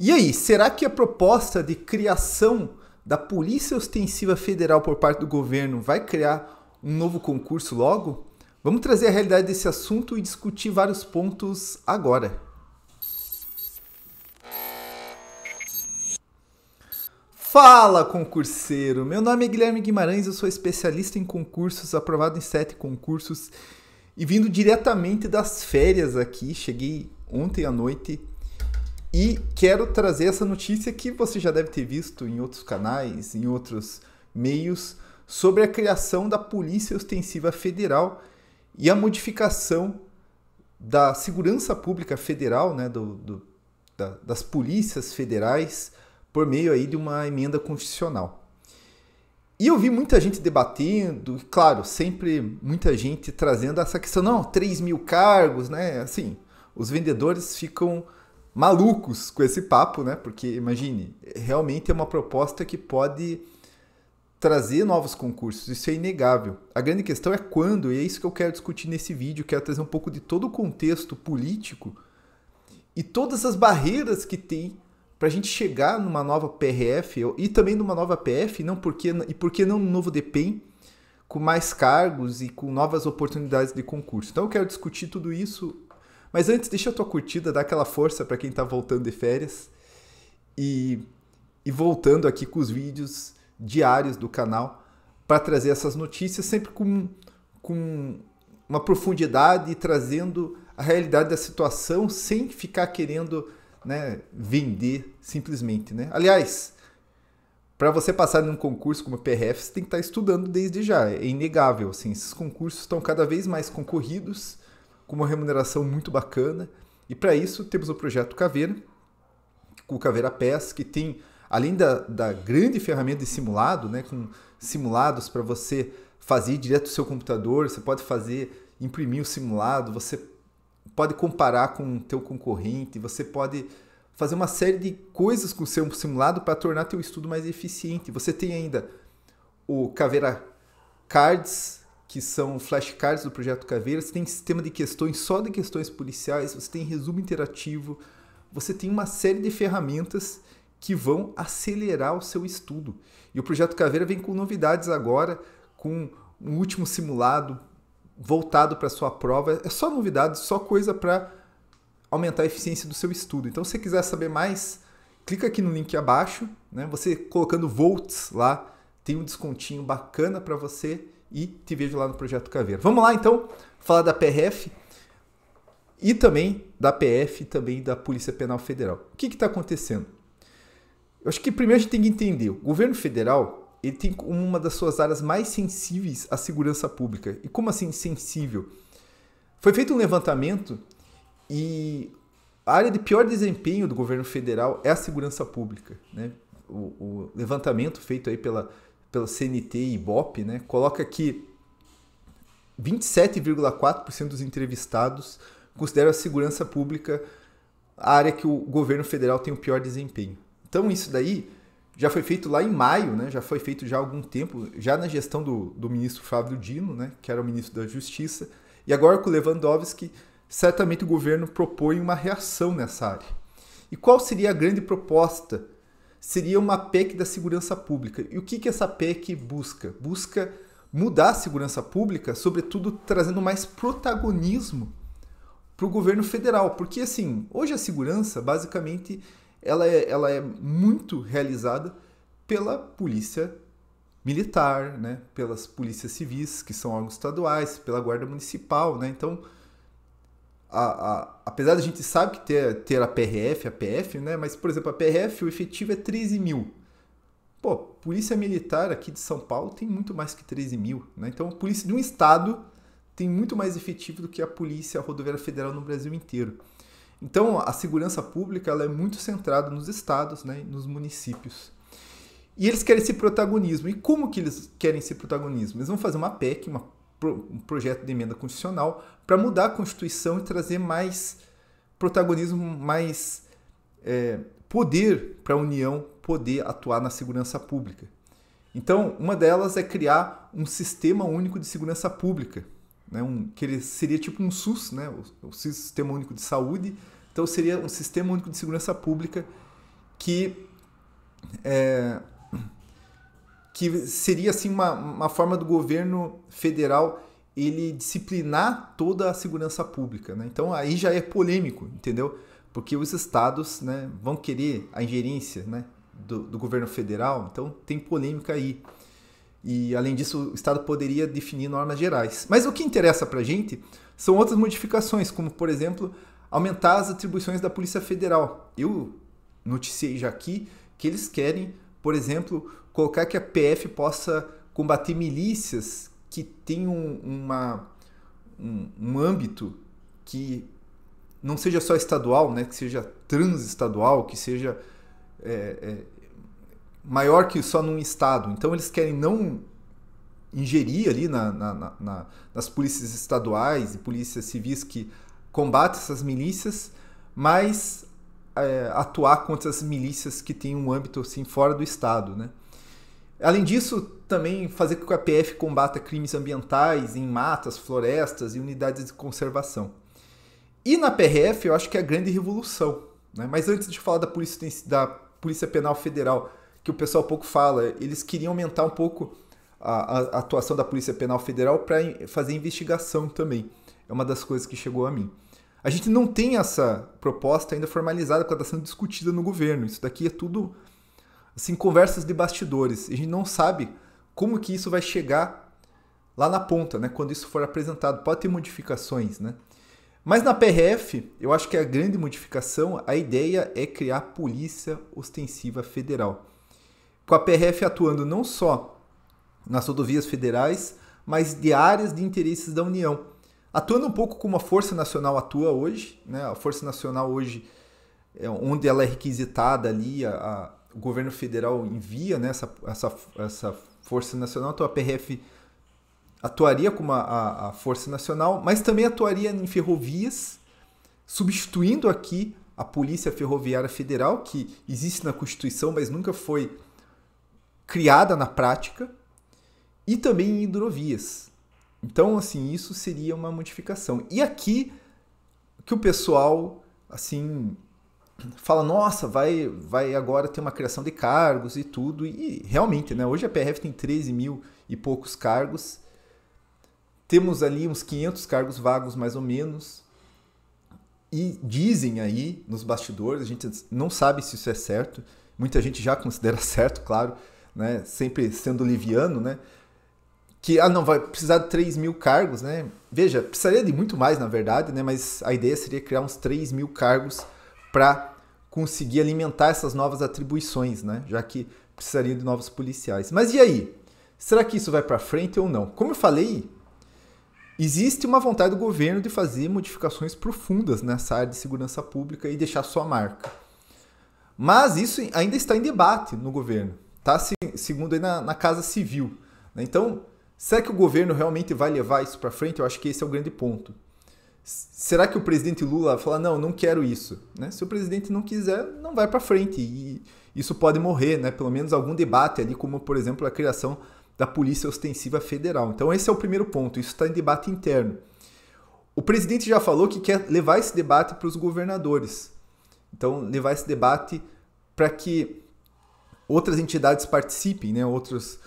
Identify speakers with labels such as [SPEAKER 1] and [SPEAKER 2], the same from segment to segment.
[SPEAKER 1] E aí, será que a proposta de criação da Polícia Ostensiva Federal por parte do governo vai criar um novo concurso logo? Vamos trazer a realidade desse assunto e discutir vários pontos agora. Fala, concurseiro! Meu nome é Guilherme Guimarães, eu sou especialista em concursos, aprovado em sete concursos e vindo diretamente das férias aqui. Cheguei ontem à noite e quero trazer essa notícia que você já deve ter visto em outros canais, em outros meios, sobre a criação da Polícia Ostensiva Federal e a modificação da Segurança Pública Federal, né, do, do da, das polícias federais, por meio aí de uma emenda constitucional. E eu vi muita gente debatendo, e claro, sempre muita gente trazendo essa questão, não, 3 mil cargos, né? Assim, os vendedores ficam malucos com esse papo, né? Porque imagine, realmente é uma proposta que pode trazer novos concursos, isso é inegável. A grande questão é quando, e é isso que eu quero discutir nesse vídeo, quero trazer um pouco de todo o contexto político e todas as barreiras que tem para a gente chegar numa nova PRF e também numa nova PF, não porque e por que não um novo DPEM com mais cargos e com novas oportunidades de concurso. Então eu quero discutir tudo isso mas antes, deixa a tua curtida, dá aquela força para quem está voltando de férias. E, e voltando aqui com os vídeos diários do canal para trazer essas notícias sempre com, com uma profundidade e trazendo a realidade da situação sem ficar querendo né, vender simplesmente. Né? Aliás, para você passar num concurso como a PRF, você tem que estar tá estudando desde já, é inegável. Assim, esses concursos estão cada vez mais concorridos com uma remuneração muito bacana. E para isso temos o projeto Caveira, com o Caveira PES, que tem, além da, da grande ferramenta de simulado, né, com simulados para você fazer direto do seu computador, você pode fazer, imprimir o simulado, você pode comparar com o teu concorrente, você pode fazer uma série de coisas com o seu simulado para tornar teu estudo mais eficiente. Você tem ainda o Caveira Cards, que são flashcards do Projeto Caveira, você tem sistema de questões só de questões policiais, você tem resumo interativo, você tem uma série de ferramentas que vão acelerar o seu estudo. E o Projeto Caveira vem com novidades agora, com um último simulado voltado para sua prova. É só novidades, só coisa para aumentar a eficiência do seu estudo. Então, se você quiser saber mais, clica aqui no link abaixo. Né? Você colocando volts lá, tem um descontinho bacana para você e te vejo lá no Projeto Caveira. Vamos lá então falar da PRF e também da PF e também da Polícia Penal Federal. O que está acontecendo? Eu acho que primeiro a gente tem que entender, o governo federal ele tem uma das suas áreas mais sensíveis à segurança pública. E como assim sensível? Foi feito um levantamento e a área de pior desempenho do governo federal é a segurança pública. Né? O, o levantamento feito aí pela pela CNT e Ibope, né, coloca que 27,4% dos entrevistados consideram a segurança pública a área que o governo federal tem o pior desempenho. Então isso daí já foi feito lá em maio, né? já foi feito já há algum tempo, já na gestão do, do ministro Flávio Dino, né? que era o ministro da Justiça, e agora com o Lewandowski, certamente o governo propõe uma reação nessa área. E qual seria a grande proposta seria uma PEC da segurança pública. E o que, que essa PEC busca? Busca mudar a segurança pública, sobretudo trazendo mais protagonismo para o governo federal. Porque, assim, hoje a segurança, basicamente, ela é, ela é muito realizada pela polícia militar, né? pelas polícias civis, que são órgãos estaduais, pela guarda municipal. Né? Então, a, a, apesar da gente sabe que ter, ter a PRF, a PF, né? Mas, por exemplo, a PRF, o efetivo é 13 mil. Pô, polícia militar aqui de São Paulo tem muito mais que 13 mil, né? Então, a polícia de um estado tem muito mais efetivo do que a polícia rodoviária federal no Brasil inteiro. Então, a segurança pública ela é muito centrada nos estados, né? Nos municípios. E eles querem esse protagonismo. E como que eles querem esse protagonismo? Eles vão fazer uma PEC, uma um projeto de emenda constitucional para mudar a Constituição e trazer mais protagonismo, mais é, poder para a União poder atuar na segurança pública. Então, uma delas é criar um sistema único de segurança pública, né? um, que ele seria tipo um SUS, né? o, o Sistema Único de Saúde. Então, seria um sistema único de segurança pública que é, que seria assim uma, uma forma do governo federal ele disciplinar toda a segurança pública. Né? Então aí já é polêmico, entendeu? Porque os estados né, vão querer a ingerência né, do, do governo federal, então tem polêmica aí. E além disso, o Estado poderia definir normas gerais. Mas o que interessa para a gente são outras modificações, como por exemplo, aumentar as atribuições da Polícia Federal. Eu noticiei já aqui que eles querem por exemplo, colocar que a PF possa combater milícias que tenham um, uma, um, um âmbito que não seja só estadual, né, que seja transestadual, que seja é, é, maior que só num estado. Então eles querem não ingerir ali na, na, na, nas polícias estaduais e polícias civis que combatem essas milícias, mas é, atuar contra as milícias que têm um âmbito assim fora do Estado, né? Além disso, também fazer com que a PF combata crimes ambientais em matas, florestas e unidades de conservação. E na PRF, eu acho que é a grande revolução. Né? Mas antes de falar da polícia, da polícia Penal Federal, que o pessoal pouco fala, eles queriam aumentar um pouco a, a atuação da Polícia Penal Federal para fazer investigação também. É uma das coisas que chegou a mim. A gente não tem essa proposta ainda formalizada porque ela está sendo discutida no governo. Isso daqui é tudo assim conversas de bastidores. a gente não sabe como que isso vai chegar lá na ponta, né? Quando isso for apresentado, pode ter modificações, né? Mas na PRF, eu acho que a grande modificação, a ideia é criar a Polícia Ostensiva Federal. Com a PRF atuando não só nas rodovias federais, mas de áreas de interesses da União atuando um pouco como a Força Nacional atua hoje, né? A Força Nacional hoje, é onde ela é requisitada ali, a, a, o governo federal envia né, essa, essa, essa Força Nacional, então a PRF atuaria como a, a Força Nacional, mas também atuaria em ferrovias, substituindo aqui a Polícia Ferroviária Federal, que existe na Constituição, mas nunca foi criada na prática, e também em hidrovias. Então, assim, isso seria uma modificação. E aqui que o pessoal, assim, fala, nossa, vai, vai agora ter uma criação de cargos e tudo. E realmente, né? Hoje a PRF tem 13 mil e poucos cargos. Temos ali uns 500 cargos vagos, mais ou menos. E dizem aí, nos bastidores, a gente não sabe se isso é certo. Muita gente já considera certo, claro, né? Sempre sendo liviano, né? que ah, não vai precisar de 3 mil cargos, né? Veja, precisaria de muito mais, na verdade, né? Mas a ideia seria criar uns 3 mil cargos para conseguir alimentar essas novas atribuições, né? Já que precisaria de novos policiais. Mas e aí? Será que isso vai para frente ou não? Como eu falei, existe uma vontade do governo de fazer modificações profundas nessa área de segurança pública e deixar sua marca. Mas isso ainda está em debate no governo, tá? Se, segundo aí na, na Casa Civil. Né? Então, Será é que o governo realmente vai levar isso para frente? Eu acho que esse é o grande ponto. Será que o presidente Lula vai falar, não, não quero isso? Né? Se o presidente não quiser, não vai para frente. E isso pode morrer, né? pelo menos algum debate ali, como por exemplo a criação da Polícia Ostensiva Federal. Então esse é o primeiro ponto, isso está em debate interno. O presidente já falou que quer levar esse debate para os governadores. Então, levar esse debate para que outras entidades participem, né? outros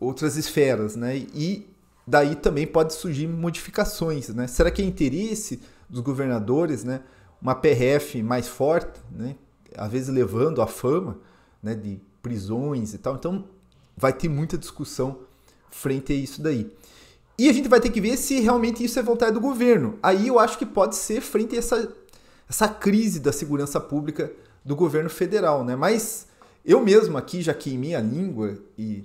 [SPEAKER 1] outras esferas, né? E daí também pode surgir modificações, né? Será que é interesse dos governadores, né? Uma PRF mais forte, né? Às vezes levando à fama, né? De prisões e tal. Então vai ter muita discussão frente a isso daí. E a gente vai ter que ver se realmente isso é vontade do governo. Aí eu acho que pode ser frente a essa, essa crise da segurança pública do governo federal, né? Mas eu mesmo aqui já queimei a língua e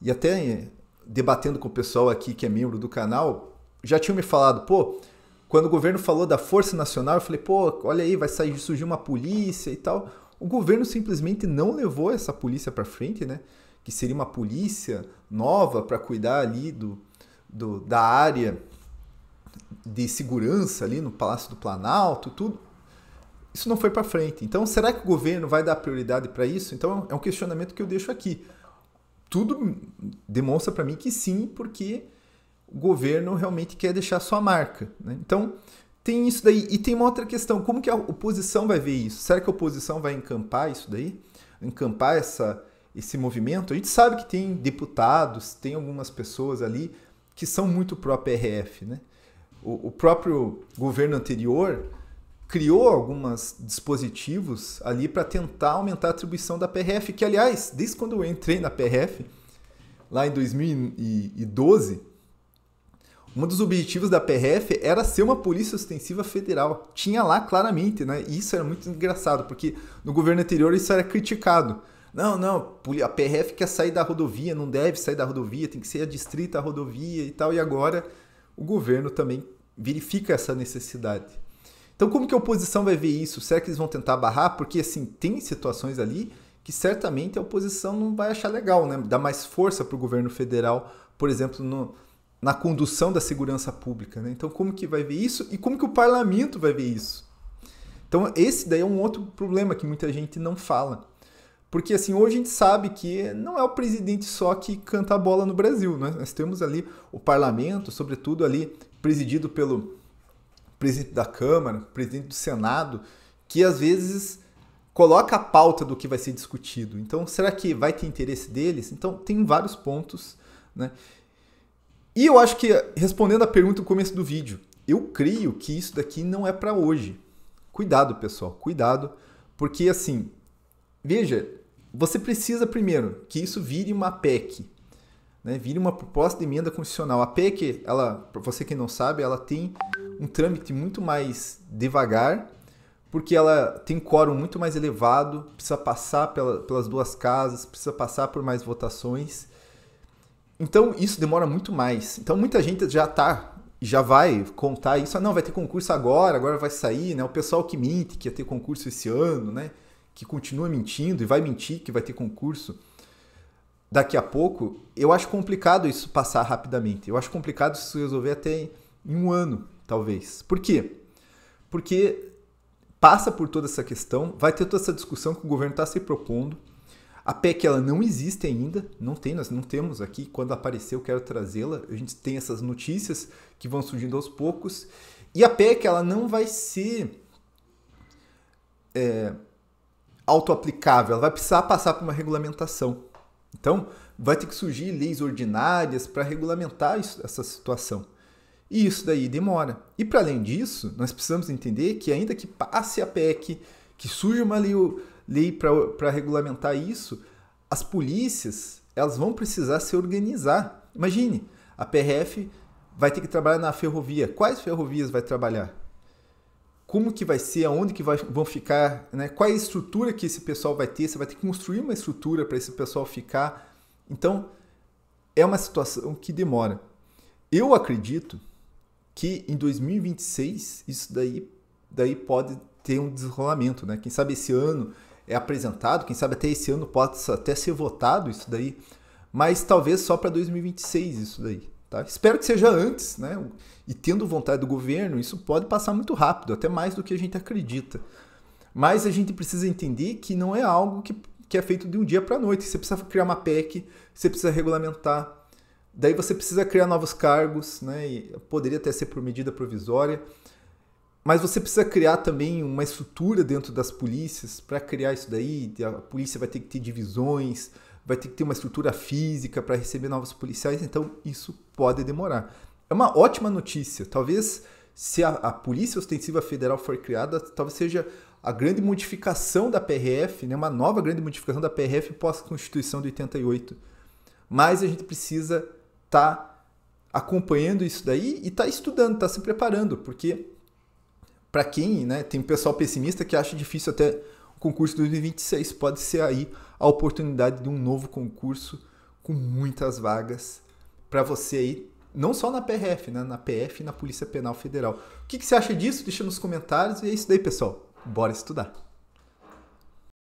[SPEAKER 1] e até debatendo com o pessoal aqui que é membro do canal, já tinham me falado, pô, quando o governo falou da Força Nacional, eu falei, pô, olha aí, vai sair, surgir uma polícia e tal. O governo simplesmente não levou essa polícia para frente, né? Que seria uma polícia nova para cuidar ali do, do, da área de segurança ali no Palácio do Planalto, tudo. Isso não foi para frente. Então, será que o governo vai dar prioridade para isso? Então, é, é um questionamento que eu deixo aqui tudo demonstra para mim que sim, porque o governo realmente quer deixar sua marca. Né? Então, tem isso daí. E tem uma outra questão: como que a oposição vai ver isso? Será que a oposição vai encampar isso daí? Encampar essa, esse movimento? A gente sabe que tem deputados, tem algumas pessoas ali que são muito pró-PRF. Né? O, o próprio governo anterior criou alguns dispositivos ali para tentar aumentar a atribuição da PRF, que aliás, desde quando eu entrei na PRF, lá em 2012, um dos objetivos da PRF era ser uma polícia ostensiva federal. Tinha lá claramente, né? E isso era muito engraçado, porque no governo anterior isso era criticado. Não, não, a PRF quer sair da rodovia, não deve sair da rodovia, tem que ser distrita a rodovia e tal. E agora o governo também verifica essa necessidade. Então, como que a oposição vai ver isso? Será que eles vão tentar barrar? Porque, assim, tem situações ali que certamente a oposição não vai achar legal, né? Dar mais força para o governo federal, por exemplo, no, na condução da segurança pública, né? Então, como que vai ver isso? E como que o parlamento vai ver isso? Então, esse daí é um outro problema que muita gente não fala. Porque assim, hoje a gente sabe que não é o presidente só que canta a bola no Brasil. Né? Nós temos ali o parlamento, sobretudo ali presidido pelo presidente da Câmara, presidente do Senado, que às vezes coloca a pauta do que vai ser discutido. Então, será que vai ter interesse deles? Então, tem vários pontos, né? E eu acho que respondendo a pergunta no começo do vídeo, eu creio que isso daqui não é para hoje. Cuidado, pessoal, cuidado, porque assim, veja, você precisa primeiro que isso vire uma PEC, né? Vire uma proposta de emenda constitucional. A PEC, ela, você que não sabe, ela tem um trâmite muito mais devagar, porque ela tem quórum muito mais elevado, precisa passar pela, pelas duas casas, precisa passar por mais votações. Então isso demora muito mais. Então muita gente já está já vai contar isso, ah, não, vai ter concurso agora, agora vai sair, né? O pessoal que mente que ia ter concurso esse ano, né? Que continua mentindo e vai mentir que vai ter concurso daqui a pouco, eu acho complicado isso passar rapidamente. Eu acho complicado isso resolver até em um ano talvez. Por quê? Porque passa por toda essa questão, vai ter toda essa discussão que o governo está se propondo. A PEC ela não existe ainda, não tem, nós não temos aqui. Quando aparecer, eu quero trazê-la. A gente tem essas notícias que vão surgindo aos poucos. E a PEC ela não vai ser é, autoaplicável, ela vai precisar passar por uma regulamentação. Então, vai ter que surgir leis ordinárias para regulamentar isso, essa situação. E isso daí demora. E para além disso, nós precisamos entender que ainda que passe a PEC, que surja uma lei, lei para regulamentar isso, as polícias elas vão precisar se organizar. Imagine, a PRF vai ter que trabalhar na ferrovia. Quais ferrovias vai trabalhar? Como que vai ser? Aonde que vai, vão ficar? Né? Qual é a estrutura que esse pessoal vai ter? Você vai ter que construir uma estrutura para esse pessoal ficar. Então, é uma situação que demora. Eu acredito que em 2026 isso daí, daí pode ter um desrolamento, né? Quem sabe esse ano é apresentado, quem sabe até esse ano possa até ser votado isso daí, mas talvez só para 2026 isso daí. Tá? Espero que seja antes, né? E tendo vontade do governo, isso pode passar muito rápido, até mais do que a gente acredita. Mas a gente precisa entender que não é algo que, que é feito de um dia para a noite. Você precisa criar uma PEC, você precisa regulamentar, Daí você precisa criar novos cargos, né? E poderia até ser por medida provisória, mas você precisa criar também uma estrutura dentro das polícias para criar isso daí. A polícia vai ter que ter divisões, vai ter que ter uma estrutura física para receber novos policiais, então isso pode demorar. É uma ótima notícia. Talvez se a, a Polícia Ostensiva Federal for criada, talvez seja a grande modificação da PRF, né? uma nova grande modificação da PRF pós-Constituição de 88. Mas a gente precisa está acompanhando isso daí e está estudando, está se preparando, porque para quem né, tem pessoal pessimista que acha difícil até o concurso de 2026, pode ser aí a oportunidade de um novo concurso com muitas vagas para você aí, não só na PRF, né, na PF e na Polícia Penal Federal. O que, que você acha disso? Deixa nos comentários e é isso daí, pessoal. Bora estudar!